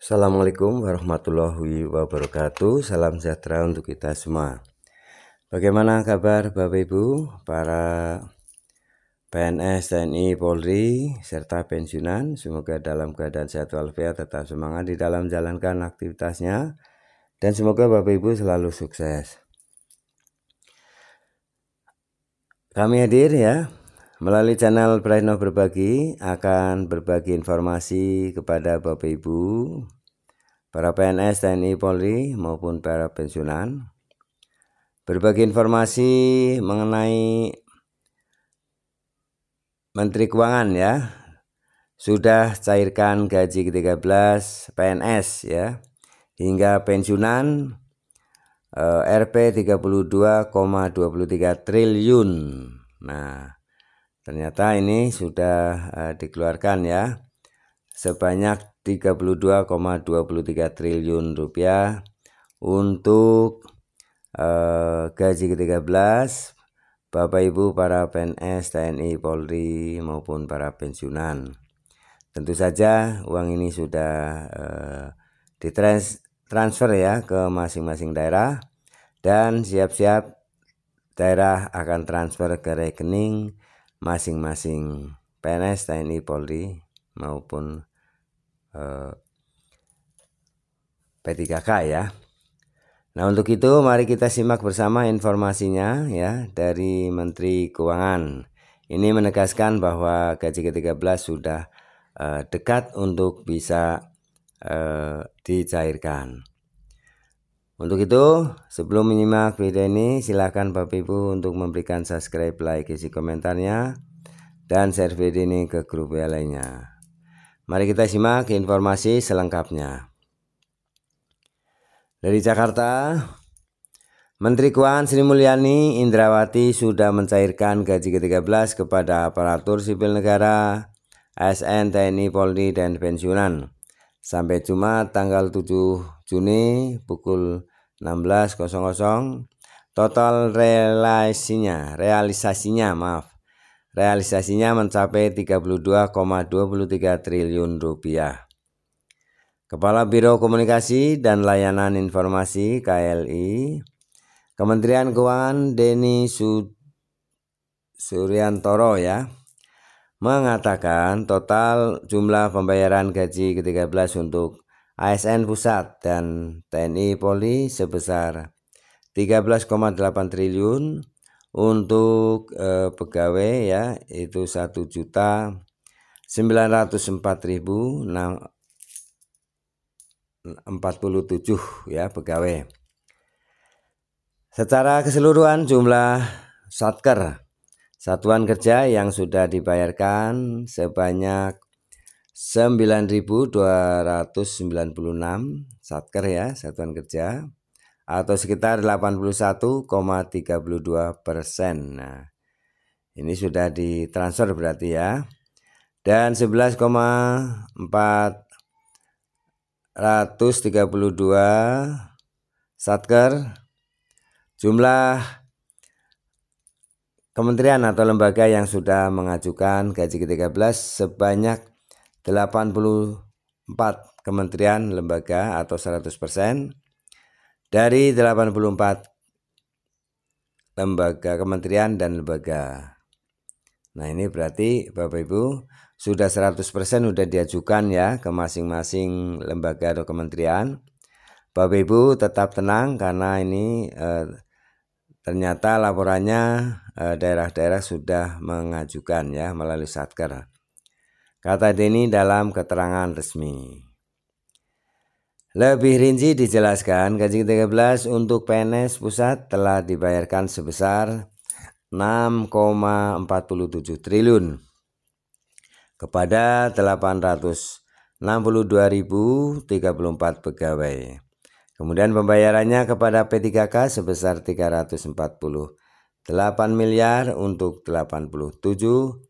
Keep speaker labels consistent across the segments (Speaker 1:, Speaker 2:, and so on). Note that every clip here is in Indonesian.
Speaker 1: Assalamualaikum warahmatullahi wabarakatuh. Salam sejahtera untuk kita semua. Bagaimana kabar Bapak Ibu, para PNS, TNI, Polri, serta pensiunan? Semoga dalam keadaan sehat walafiat tetap semangat di dalam jalankan aktivitasnya dan semoga Bapak Ibu selalu sukses. Kami hadir ya Melalui channel Brahino Berbagi akan berbagi informasi kepada Bapak Ibu, para PNS TNI Polri maupun para pensiunan. Berbagi informasi mengenai Menteri Keuangan ya. Sudah cairkan gaji ke-13 PNS ya hingga pensiunan eh, Rp 32,23 triliun. Nah, Ternyata ini sudah uh, dikeluarkan ya sebanyak 32,23 triliun rupiah untuk uh, gaji ke-13 Bapak Ibu para PNS TNI Polri maupun para pensiunan. Tentu saja uang ini sudah uh, eh, ditransfer ya ke masing-masing daerah dan siap-siap daerah akan transfer ke rekening masing-masing PNS TNI Polri maupun eh, P3K ya. Nah untuk itu mari kita simak bersama informasinya ya dari Menteri Keuangan. Ini menegaskan bahwa gaji ke-13 sudah eh, dekat untuk bisa eh, dicairkan. Untuk itu, sebelum menyimak video ini, silakan Bapak Ibu untuk memberikan subscribe, like, isi komentarnya, dan share video ini ke grup yang lainnya. Mari kita simak informasi selengkapnya. Dari Jakarta, Menteri Keuangan Sri Mulyani Indrawati sudah mencairkan gaji ke-13 kepada aparatur sipil negara, ASN, TNI, Polri, dan pensiunan. Sampai Jumat tanggal 7 Juni pukul 16.00 total realisasinya realisasinya maaf realisasinya mencapai 32,23 triliun rupiah Kepala Biro Komunikasi dan Layanan Informasi KLI Kementerian Keuangan Deni Su Suryantoro ya mengatakan total jumlah pembayaran gaji ke-13 untuk ASN pusat dan TNI Polri sebesar 13,8 triliun untuk eh, pegawai ya itu 1 juta 904.647 ya pegawai. Secara keseluruhan jumlah satker satuan kerja yang sudah dibayarkan sebanyak 9.296 satker ya satuan kerja atau sekitar 81,32 persen. Nah, ini sudah ditransfer berarti ya. Dan 11,4 132 satker jumlah kementerian atau lembaga yang sudah mengajukan gaji ke-13 sebanyak 84 kementerian lembaga atau 100% dari 84 lembaga kementerian dan lembaga. Nah, ini berarti Bapak Ibu sudah 100% sudah diajukan ya ke masing-masing lembaga atau kementerian. Bapak Ibu tetap tenang karena ini eh, ternyata laporannya eh, daerah-daerah sudah mengajukan ya melalui Satker kata Denny dalam keterangan resmi. Lebih rinci dijelaskan, gaji ke-13 untuk PNS pusat telah dibayarkan sebesar 6,47 triliun kepada 862.034 pegawai. Kemudian pembayarannya kepada P3K sebesar 348 miliar untuk 87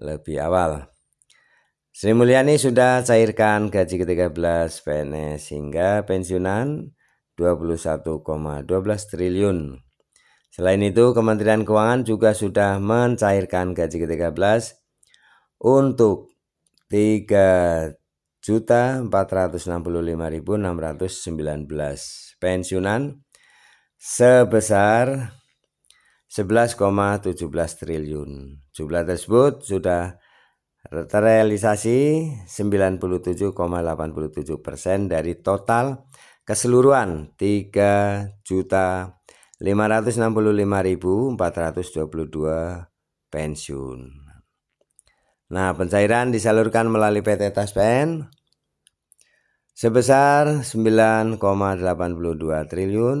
Speaker 1: lebih awal. Sri Mulyani sudah cairkan gaji ke-13 PNS hingga pensiunan 21,12 triliun. Selain itu, Kementerian Keuangan juga sudah mencairkan gaji ke-13 untuk 3.465.619 pensiunan sebesar 11,17 triliun. Jumlah tersebut sudah terrealisasi 97,87 persen dari total keseluruhan 3 juta 565.422 pensiun. Nah, pencairan disalurkan melalui PT Taspen sebesar 9,82 triliun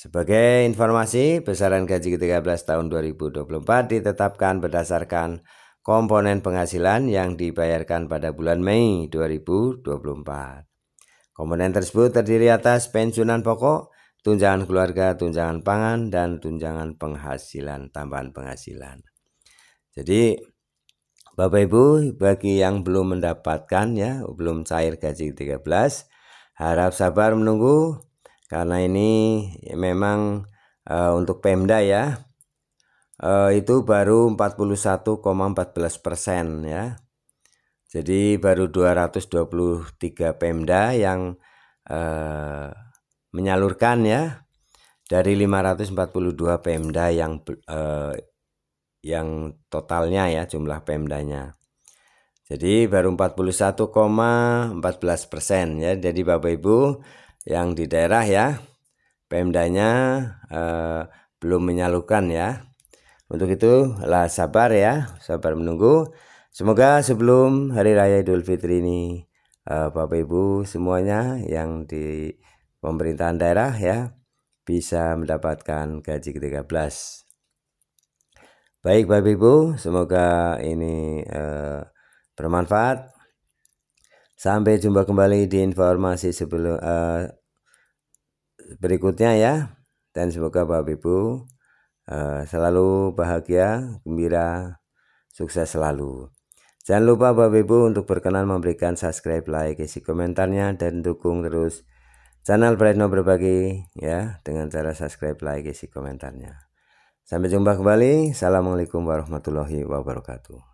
Speaker 1: Sebagai informasi, besaran gaji ke-13 tahun 2024 ditetapkan berdasarkan komponen penghasilan yang dibayarkan pada bulan Mei 2024. Komponen tersebut terdiri atas pensiunan pokok, tunjangan keluarga, tunjangan pangan, dan tunjangan penghasilan, tambahan penghasilan. Jadi, Bapak Ibu, bagi yang belum mendapatkan ya, belum cair gaji ke-13, harap sabar menunggu karena ini memang uh, untuk Pemda ya uh, itu baru 41,14 persen ya jadi baru 223 Pemda yang uh, menyalurkan ya dari 542 Pemda yang uh, yang totalnya ya jumlah Pemdanya. Jadi baru 41,14 persen ya. Jadi Bapak Ibu yang di daerah ya Pemdanya eh, belum menyalurkan ya untuk itu lah sabar ya sabar menunggu semoga sebelum hari raya Idul Fitri ini eh, Bapak Ibu semuanya yang di pemerintahan daerah ya bisa mendapatkan gaji ke-13 baik Bapak Ibu semoga ini eh, bermanfaat Sampai jumpa kembali di informasi sebelum uh, berikutnya ya. Dan semoga Bapak Ibu uh, selalu bahagia, gembira, sukses selalu. Jangan lupa Bapak Ibu untuk berkenan memberikan subscribe, like, isi komentarnya dan dukung terus channel Brightno berbagi ya dengan cara subscribe, like, isi komentarnya. Sampai jumpa kembali. Assalamualaikum warahmatullahi wabarakatuh.